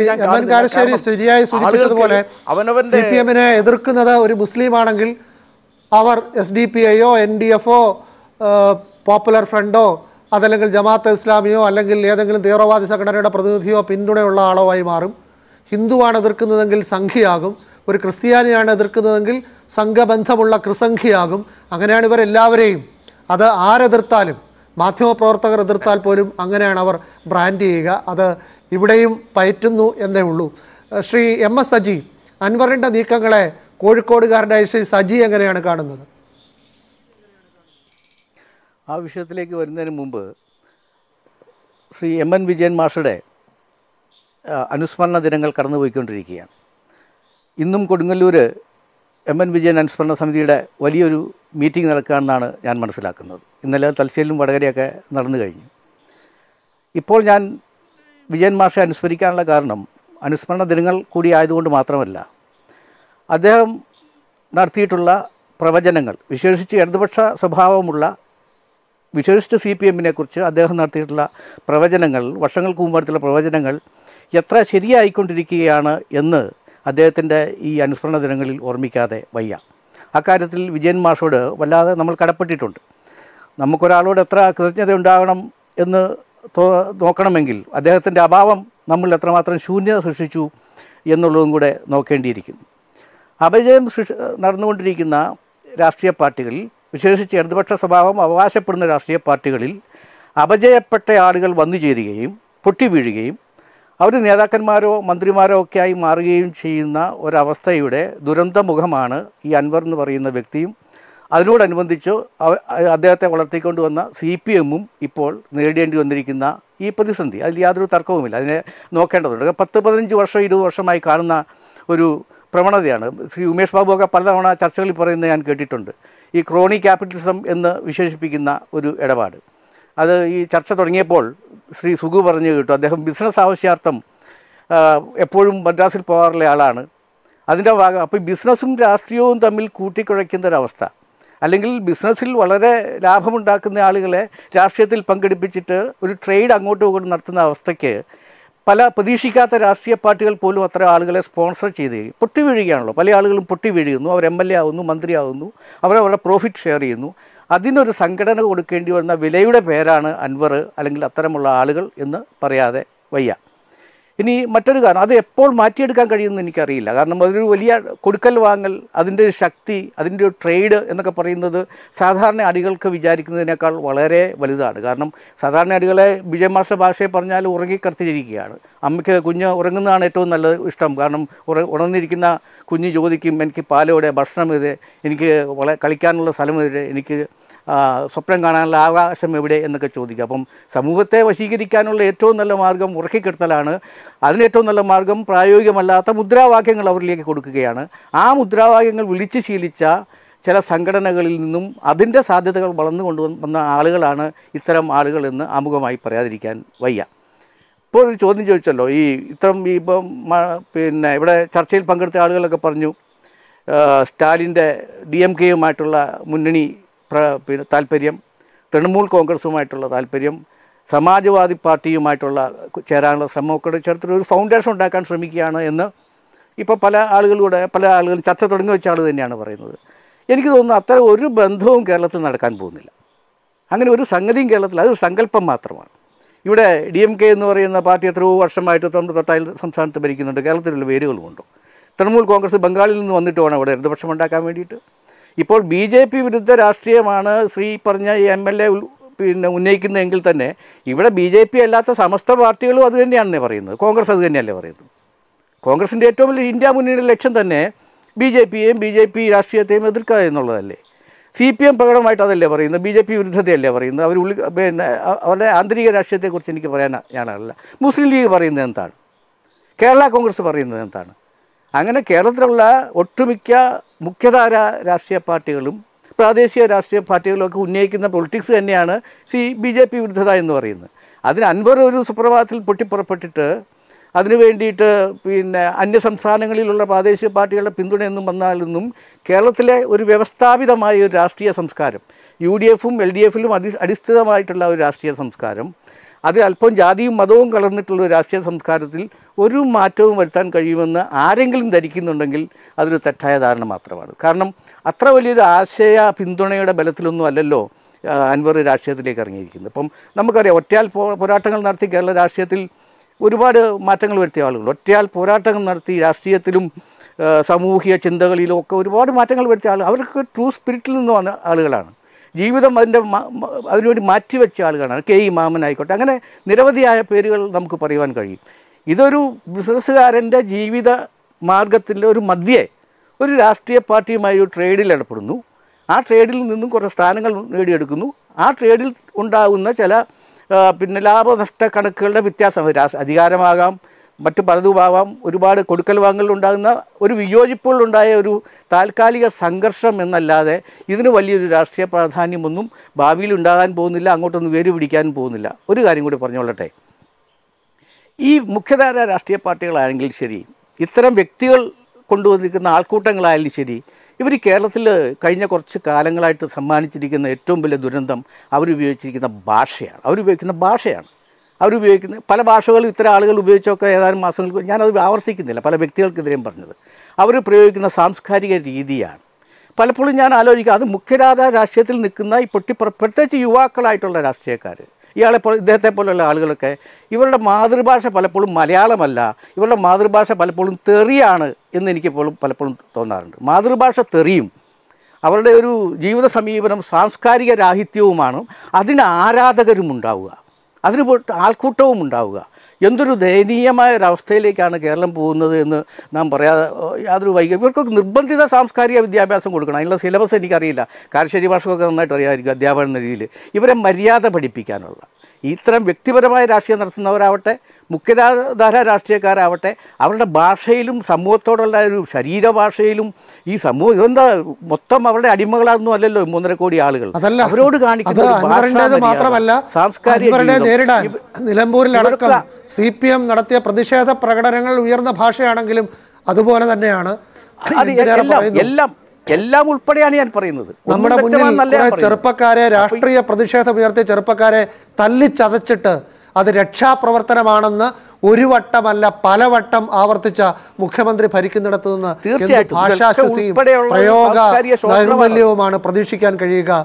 Karassery C P എമ്മിനെ എതിർക്കുന്നത് ഒരു മുസ്ലിം ആണെങ്കിൽ അവർ എസ് ഡി പി ഐയോ എൻ ഡി എഫോ പോപ്പുലർ ഫ്രണ്ടോ അതല്ലെങ്കിൽ ജമാഅത്ത് ഇസ്ലാമിയോ അല്ലെങ്കിൽ ഏതെങ്കിലും തീവ്രവാദി സംഘടനയുടെ പ്രതിനിധിയോ പിന്തുണയുള്ള ആളോ ആയി മാറും ഹിന്ദുവാണ് എതിർക്കുന്നതെങ്കിൽ സംഖ്യയാകും ഒരു ക്രിസ്ത്യാനിയാണ് എതിർക്കുന്നതെങ്കിൽ സംഘബന്ധമുള്ള ക്രിസംഖിയാകും അങ്ങനെയാണ് ഇവരെല്ലാവരെയും അത് ആരെതിർത്താലും മാധ്യമപ്രവർത്തകർ എതിർത്താൽ പോലും അങ്ങനെയാണ് അവർ ബ്രാൻഡ് ചെയ്യുക അത് ഇവിടെയും പയറ്റുന്നു എന്നേ ഉള്ളൂ ശ്രീ എം എസ് സജി അൻവറിൻ്റെ നീക്കങ്ങളെ കോഴിക്കോടുകാരനായ ശ്രീ സജി എങ്ങനെയാണ് കാണുന്നത് ആ വിഷയത്തിലേക്ക് വരുന്നതിന് മുമ്പ് ശ്രീ എം എൻ വിജയൻ മാഷയുടെ അനുസ്മരണ ദിനങ്ങൾ കടന്നുപോയിക്കൊണ്ടിരിക്കുകയാണ് ഇന്നും കൊടുങ്ങല്ലൂർ എം എൻ വിജയൻ അനുസ്മരണ സമിതിയുടെ വലിയൊരു മീറ്റിംഗ് നടക്കുകയാണെന്നാണ് ഞാൻ മനസ്സിലാക്കുന്നത് ഇന്നലെ തലശ്ശേരിലും വടകരയൊക്കെ നടന്നു കഴിഞ്ഞു ഇപ്പോൾ ഞാൻ വിജയൻ മാഷെ അനുസ്മരിക്കാനുള്ള കാരണം അനുസ്മരണ ദിനങ്ങൾ കൂടി ആയതുകൊണ്ട് മാത്രമല്ല അദ്ദേഹം നടത്തിയിട്ടുള്ള പ്രവചനങ്ങൾ വിശേഷിച്ച് ഇടതുപക്ഷ സ്വഭാവമുള്ള വിശേഷിച്ച് സി പി എമ്മിനെ കുറിച്ച് അദ്ദേഹം നടത്തിയിട്ടുള്ള പ്രവചനങ്ങൾ വർഷങ്ങൾക്ക് മുമ്പ് നടത്തിയുള്ള പ്രവചനങ്ങൾ എത്ര ശരിയായിക്കൊണ്ടിരിക്കുകയാണ് എന്ന് അദ്ദേഹത്തിൻ്റെ ഈ അനുസ്മരണ ദിനങ്ങളിൽ ഓർമ്മിക്കാതെ വയ്യ അക്കാര്യത്തിൽ വിജയൻ മാഷോട് വല്ലാതെ നമ്മൾ കടപ്പെട്ടിട്ടുണ്ട് നമുക്കൊരാളോട് എത്ര കൃതജ്ഞത ഉണ്ടാകണം എന്ന് നോക്കണമെങ്കിൽ അദ്ദേഹത്തിൻ്റെ അഭാവം നമ്മൾ എത്രമാത്രം ശൂന്യത സൃഷ്ടിച്ചു എന്നുള്ളതും കൂടെ നോക്കേണ്ടിയിരിക്കുന്നു അപജയം സൃഷ് നടന്നുകൊണ്ടിരിക്കുന്ന രാഷ്ട്രീയ പാർട്ടികളിൽ വിശേഷിച്ച് ഇടതുപക്ഷ സ്വഭാവം അവകാശപ്പെടുന്ന രാഷ്ട്രീയ പാർട്ടികളിൽ അപജയപ്പെട്ട ആളുകൾ വന്നു ചേരുകയും പൊട്ടി വീഴുകയും അവർ നേതാക്കന്മാരോ മന്ത്രിമാരോ ഒക്കെയായി മാറുകയും ചെയ്യുന്ന ഒരവസ്ഥയുടെ ദുരന്തമുഖമാണ് ഈ അൻവർ എന്ന് പറയുന്ന വ്യക്തിയും അതിനോടനുബന്ധിച്ച് അദ്ദേഹത്തെ വളർത്തിക്കൊണ്ടു വന്ന സി പി എമ്മും ഇപ്പോൾ നേടേണ്ടി വന്നിരിക്കുന്ന ഈ പ്രതിസന്ധി അതിൽ യാതൊരു തർക്കവുമില്ല അതിനെ നോക്കേണ്ടതുണ്ട് പത്ത് പതിനഞ്ച് വർഷം ഇരുപത് വർഷമായി കാണുന്ന ഒരു പ്രവണതയാണ് ശ്രീ ഉമേഷ് ബാബുവൊക്കെ പലതവണ ചർച്ചകളിൽ പറയുന്നത് ഞാൻ കേട്ടിട്ടുണ്ട് ഈ ക്രോണി ക്യാപിറ്റലിസം എന്ന് വിശേഷിപ്പിക്കുന്ന ഒരു ഇടപാട് അത് ഈ ചർച്ച തുടങ്ങിയപ്പോൾ ശ്രീ സുഗു പറഞ്ഞു കേട്ടു അദ്ദേഹം ബിസിനസ് ആവശ്യാർത്ഥം എപ്പോഴും മദ്രാസിൽ പോകാറുള്ള ആളാണ് അതിൻ്റെ ഭാഗം അപ്പോൾ ബിസിനസ്സും രാഷ്ട്രീയവും തമ്മിൽ കൂട്ടിക്കുഴയ്ക്കുന്ന ഒരവസ്ഥ അല്ലെങ്കിൽ ബിസിനസ്സിൽ വളരെ ലാഭമുണ്ടാക്കുന്ന ആളുകളെ രാഷ്ട്രീയത്തിൽ പങ്കെടുപ്പിച്ചിട്ട് ഒരു ട്രേഡ് അങ്ങോട്ടും ഇങ്ങോട്ടും നടത്തുന്ന അവസ്ഥയ്ക്ക് പല പ്രതീക്ഷിക്കാത്ത രാഷ്ട്രീയ പാർട്ടികൾ പോലും അത്ര ആളുകളെ സ്പോൺസർ ചെയ്ത് പൊട്ടി വീഴുകയാണല്ലോ പല ആളുകളും പൊട്ടി വീഴുന്നു അവർ എം എൽ എ ആവുന്നു മന്ത്രിയാവുന്നു അവർ അവരുടെ പ്രോഫിറ്റ് ഷെയർ ചെയ്യുന്നു അതിനൊരു സംഘടന കൊടുക്കേണ്ടി വന്ന വിലയുടെ പേരാണ് അൻവർ അല്ലെങ്കിൽ അത്തരമുള്ള ആളുകൾ എന്ന് പറയാതെ വയ്യ ഇനി മറ്റൊരു കാരണം അത് എപ്പോൾ മാറ്റിയെടുക്കാൻ കഴിയുമെന്ന് എനിക്കറിയില്ല കാരണം അതൊരു വലിയ കൊടുക്കൽ വാങ്ങൽ അതിൻ്റെ ഒരു ശക്തി അതിൻ്റെ ഒരു ട്രേഡ് എന്നൊക്കെ പറയുന്നത് സാധാരണ അടികൾക്ക് വിചാരിക്കുന്നതിനേക്കാൾ വളരെ വലുതാണ് കാരണം സാധാരണ അടികളെ വിജയ മാസ്റ്റർ ഭാഷയെ പറഞ്ഞാൽ കത്തിയിരിക്കുകയാണ് അമ്മയ്ക്ക് കുഞ്ഞ് ഉറങ്ങുന്നതാണ് ഏറ്റവും നല്ല ഇഷ്ടം കാരണം ഉറ ഉണർന്നിരിക്കുന്ന കുഞ്ഞ് ചോദിക്കും എനിക്ക് പാലോടെ ഭക്ഷണം ഇത് എനിക്ക് വളരെ കളിക്കാനുള്ള സ്ഥലം ഇത് എനിക്ക് സ്വപ്നം കാണാനുള്ള ആകാശം എവിടെ എന്നൊക്കെ ചോദിക്കുക അപ്പം സമൂഹത്തെ വശീകരിക്കാനുള്ള ഏറ്റവും നല്ല മാർഗം ഉറക്കിക്കെടുത്തലാണ് അതിന് ഏറ്റവും നല്ല മാർഗം പ്രായോഗികമല്ലാത്ത മുദ്രാവാക്യങ്ങൾ അവരിലേക്ക് കൊടുക്കുകയാണ് ആ മുദ്രാവാക്യങ്ങൾ വിളിച്ച് ശീലിച്ച ചില സംഘടനകളിൽ നിന്നും അതിൻ്റെ സാധ്യതകൾ വളർന്നു കൊണ്ടുവന്ന ആളുകളാണ് ഇത്തരം ആളുകൾ എന്ന് ആമുഖമായി പറയാതിരിക്കാൻ വയ്യ ഇപ്പോൾ ഒരു ചോദ്യം ചോദിച്ചല്ലോ ഈ ഇത്തരം ഈ ഇപ്പം പിന്നെ ഇവിടെ ചർച്ചയിൽ പങ്കെടുത്ത ആളുകളൊക്കെ പറഞ്ഞു സ്റ്റാലിൻ്റെ ഡി എം കെയുമായിട്ടുള്ള മുന്നണി പിന്നെ താല്പര്യം തൃണമൂൽ കോൺഗ്രസുമായിട്ടുള്ള താല്പര്യം സമാജ്വാദി പാർട്ടിയുമായിട്ടുള്ള ചേരാനുള്ള ശ്രമമൊക്കെ ചേർത്തിട്ട് ഒരു ഫൗണ്ടേഷൻ ഉണ്ടാക്കാൻ ശ്രമിക്കുകയാണ് എന്ന് ഇപ്പോൾ പല ആളുകളിലൂടെ പല ആളുകളും ചർച്ച തുടങ്ങി വെച്ച ആൾ തന്നെയാണ് പറയുന്നത് എനിക്ക് തോന്നുന്നു അത്ര ഒരു ബന്ധവും കേരളത്തിൽ നടക്കാൻ പോകുന്നില്ല അങ്ങനെ ഒരു സംഗതിയും കേരളത്തിൽ അത് സങ്കല്പം മാത്രമാണ് ഇവിടെ ഡി എം കെ എന്ന് പറയുന്ന പാർട്ടി എത്രയോ വർഷമായിട്ട് തൊണ്ട് തൊട്ടായി സംസ്ഥാനത്ത് ഭരിക്കുന്നുണ്ട് കേരളത്തിലുള്ള വേരുകളുമുണ്ടോ തൃണമൂൽ കോൺഗ്രസ് ബംഗാളിൽ നിന്ന് വന്നിട്ട് വേണം അവിടെ ഇടതുപക്ഷം ഉണ്ടാക്കാൻ വേണ്ടിയിട്ട് ഇപ്പോൾ ബി ജെ പി വിരുദ്ധ രാഷ്ട്രീയമാണ് ശ്രീ പറഞ്ഞ ഈ എം എൽ എ പിന്നെ ഉന്നയിക്കുന്നതെങ്കിൽ തന്നെ ഇവിടെ ബി ജെ പി അല്ലാത്ത സമസ്ത പാർട്ടികളും അത് തന്നെയാണെന്നേ പറയുന്നത് കോൺഗ്രസ് അത് തന്നെയല്ലേ പറയുന്നത് കോൺഗ്രസിൻ്റെ ഏറ്റവും വലിയ ഇന്ത്യ മുന്നണിയുടെ ലക്ഷ്യം തന്നെ ബി ജെ പിയെയും ബി ജെ പി രാഷ്ട്രീയത്തെയും എതിർക്കുക എന്നുള്ളതല്ലേ സി പി എം പ്രകടമായിട്ട് അതല്ലേ പറയുന്നത് ബി ജെ പി വിരുദ്ധതയല്ലേ പറയുന്നത് അവർ ഉള്ളി പിന്നെ അവരുടെ ആന്തരിക രാഷ്ട്രീയത്തെക്കുറിച്ച് എനിക്ക് പറയാൻ ഞാനല്ല മുസ്ലിം ലീഗ് പറയുന്നത് എന്താണ് കേരള കോൺഗ്രസ് പറയുന്നത് എന്താണ് അങ്ങനെ കേരളത്തിലുള്ള ഒട്ടുമിക്ക മുഖ്യധാര രാഷ്ട്രീയ പാർട്ടികളും പ്രാദേശിക രാഷ്ട്രീയ പാർട്ടികളൊക്കെ ഉന്നയിക്കുന്ന പൊളിറ്റിക്സ് തന്നെയാണ് സി ബി ജെ പി വിരുദ്ധത എന്ന് പറയുന്നത് അതിന് അൻവർ ഒരു സുപ്രഭാതത്തിൽ പൊട്ടിപ്പുറപ്പെട്ടിട്ട് അതിനു വേണ്ടിയിട്ട് പിന്നെ അന്യ സംസ്ഥാനങ്ങളിലുള്ള പ്രാദേശിക പാർട്ടികളുടെ പിന്തുണയൊന്നും വന്നാലൊന്നും കേരളത്തിലെ ഒരു വ്യവസ്ഥാപിതമായ ഒരു രാഷ്ട്രീയ സംസ്കാരം യു ഡി എഫും എൽ ഡി എഫിലും അധിഷ്ഠിതമായിട്ടുള്ള ഒരു രാഷ്ട്രീയ സംസ്കാരം അത് അല്പം ജാതിയും മതവും കലർന്നിട്ടുള്ള രാഷ്ട്രീയ സംസ്കാരത്തിൽ ഒരു മാറ്റവും വരുത്താൻ കഴിയുമെന്ന് ആരെങ്കിലും ധരിക്കുന്നുണ്ടെങ്കിൽ അതൊരു തെറ്റായ ധാരണ മാത്രമാണ് കാരണം അത്ര വലിയൊരു ആശയ പിന്തുണയുടെ ബലത്തിലൊന്നും അല്ലല്ലോ അൻവർ രാഷ്ട്രീയത്തിലേക്ക് ഇറങ്ങിയിരിക്കുന്നത് അപ്പം നമുക്കറിയാം ഒറ്റയാൽ പോരാട്ടങ്ങൾ നടത്തി കേരള രാഷ്ട്രീയത്തിൽ ഒരുപാട് മാറ്റങ്ങൾ വരുത്തിയ ആളുകൾ ഒറ്റയാൽ പോരാട്ടങ്ങൾ നടത്തി രാഷ്ട്രീയത്തിലും സാമൂഹിക ചിന്തകളിലും ഒക്കെ ഒരുപാട് മാറ്റങ്ങൾ വരുത്തിയ ആളുകൾ അവർക്ക് ട്രൂ സ്പിരിറ്റിൽ നിന്ന് വന്ന ആളുകളാണ് ജീവിതം അതിൻ്റെ അതിനുവേണ്ടി മാറ്റിവെച്ച ആളുകളാണ് കെ ഇ മാമൻ ആയിക്കോട്ടെ അങ്ങനെ നിരവധിയായ പേരുകൾ നമുക്ക് പറയുവാൻ കഴിയും ഇതൊരു ബിസിനസ്സുകാരൻ്റെ ജീവിത മാർഗത്തിൻ്റെ ഒരു മധ്യേ ഒരു രാഷ്ട്രീയ പാർട്ടിയുമായി ഒരു ട്രേഡിൽ ഇടപെടുന്നു ആ ട്രേഡിൽ നിന്നും കുറേ സ്ഥാനങ്ങൾ നേടിയെടുക്കുന്നു ആ ട്രേഡിൽ ഉണ്ടാകുന്ന ചില പിന്നെ ലാഭനഷ്ട കണക്കുകളുടെ വ്യത്യാസം അധികാരമാകാം മറ്റ് പലതുമാവാം ഒരുപാട് കൊടുക്കൽ വാങ്ങൽ ഉണ്ടാകുന്ന ഒരു വിയോജിപ്പുകളുണ്ടായ ഒരു താൽക്കാലിക സംഘർഷം എന്നല്ലാതെ ഇതിന് വലിയൊരു രാഷ്ട്രീയ പ്രാധാന്യമൊന്നും ഭാവിയിൽ ഉണ്ടാകാൻ പോകുന്നില്ല അങ്ങോട്ടൊന്നും വേര് പിടിക്കാനും പോകുന്നില്ല ഒരു കാര്യം കൂടി പറഞ്ഞോളട്ടെ ഈ മുഖ്യധാര രാഷ്ട്രീയ പാർട്ടികളാണെങ്കിൽ ശരി ഇത്തരം വ്യക്തികൾ കൊണ്ടുവന്നിരിക്കുന്ന ആൾക്കൂട്ടങ്ങളായാലും ശരി ഇവർ കേരളത്തിൽ കഴിഞ്ഞ കുറച്ച് കാലങ്ങളായിട്ട് സമ്മാനിച്ചിരിക്കുന്ന ഏറ്റവും വലിയ ദുരന്തം അവരുപയോഗിച്ചിരിക്കുന്ന ഭാഷയാണ് അവരുപയോഗിക്കുന്ന ഭാഷയാണ് അവരുപയോഗിക്കുന്നത് പല ഭാഷകളും ഇത്തരം ആളുകൾ ഉപയോഗിച്ചൊക്കെ ഏതാനും മാസങ്ങൾക്ക് ഞാനത് ആവർത്തിക്കുന്നില്ല പല വ്യക്തികൾക്കെതിരെയും പറഞ്ഞത് അവർ പ്രയോഗിക്കുന്ന സാംസ്കാരിക രീതിയാണ് പലപ്പോഴും ഞാൻ ആലോചിക്കുക അത് മുഖ്യരാധ രാഷ്ട്രീയത്തിൽ നിൽക്കുന്ന ഈ പൊട്ടി പ്രത്യേകിച്ച് യുവാക്കളായിട്ടുള്ള രാഷ്ട്രീയക്കാർ ഇയാളെ പോലെ ഇദ്ദേഹത്തെ പോലെയുള്ള ആളുകളൊക്കെ ഇവരുടെ മാതൃഭാഷ പലപ്പോഴും മലയാളമല്ല ഇവരുടെ മാതൃഭാഷ പലപ്പോഴും തെറിയാണ് എന്ന് എനിക്ക് പലപ്പോഴും തോന്നാറുണ്ട് മാതൃഭാഷ തെറിയും അവരുടെ ഒരു ജീവിത സമീപനം സാംസ്കാരിക രാഹിത്യവുമാണ് അതിന് ആരാധകരും ഉണ്ടാവുക അതിന് പോയിട്ട് ആൾക്കൂട്ടവും ഉണ്ടാവുക എന്തൊരു ദയനീയമായ ഒരവസ്ഥയിലേക്കാണ് കേരളം പോകുന്നത് എന്ന് നാം പറയാതെ യാതൊരു വൈകി ഇവർക്കൊക്കെ നിർബന്ധിത സാംസ്കാരിക വിദ്യാഭ്യാസം കൊടുക്കണം അതിനുള്ള സിലബസ് എനിക്കറിയില്ല കാരശ്ശേരി ഭാഷകൊക്കെ നന്നായിട്ട് അറിയാമായിരിക്കും അധ്യാപന രീതിയിൽ ഇവരെ മര്യാദ പഠിപ്പിക്കാനുള്ള ഇത്തരം വ്യക്തിപരമായ രാഷ്ട്രീയം നടത്തുന്നവരാവട്ടെ മുഖ്യധാര രാഷ്ട്രീയക്കാരാവട്ടെ അവരുടെ ഭാഷയിലും സമൂഹത്തോടുള്ള ഒരു ശരീരഭാഷയിലും ഈ സമൂഹം ഇതെന്താ മൊത്തം അവരുടെ അടിമകളാണെന്നും അല്ലല്ലോ മൂന്നര കോടി ആളുകൾ അവരോട് കാണിക്കുന്നത് മാത്രമല്ല സാംസ്കാരിക നേരിടാൻ നിലമ്പൂരിൽ അടക്കം സി പി എം നടത്തിയ പ്രതിഷേധ പ്രകടനങ്ങൾ ഉയർന്ന ഭാഷയാണെങ്കിലും അതുപോലെ തന്നെയാണ് എല്ലാം എല്ലാം ഉൾപ്പെടെയാണ് ഞാൻ പറയുന്നത് നമ്മുടെ മുന്നിൽ ചെറുപ്പക്കാരെ രാഷ്ട്രീയ പ്രതിഷേധം ഉയർത്തിയ ചെറുപ്പക്കാരെ തല്ലിച്ചതച്ചിട്ട് അത് രക്ഷാപ്രവർത്തനമാണെന്ന് ഒരു വട്ടമല്ല പലവട്ടം ആവർത്തിച്ച മുഖ്യമന്ത്രി ഭരിക്കുന്നിടത്തു നിന്ന് ഭാഷാശുദ്ധിയും പ്രയോഗ നൈർമല്യവുമാണ് പ്രതീക്ഷിക്കാൻ കഴിയുക